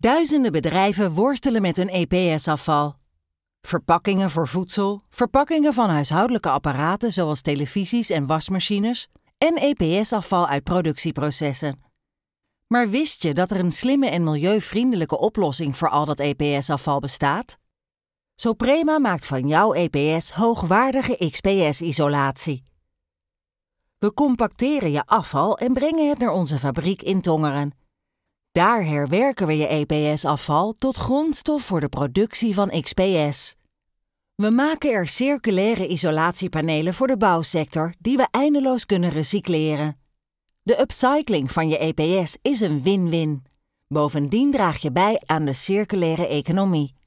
Duizenden bedrijven worstelen met hun EPS-afval. Verpakkingen voor voedsel, verpakkingen van huishoudelijke apparaten zoals televisies en wasmachines en EPS-afval uit productieprocessen. Maar wist je dat er een slimme en milieuvriendelijke oplossing voor al dat EPS-afval bestaat? Soprema maakt van jouw EPS hoogwaardige XPS-isolatie. We compacteren je afval en brengen het naar onze fabriek in Tongeren. Daar herwerken we je EPS-afval tot grondstof voor de productie van XPS. We maken er circulaire isolatiepanelen voor de bouwsector die we eindeloos kunnen recycleren. De upcycling van je EPS is een win-win. Bovendien draag je bij aan de circulaire economie.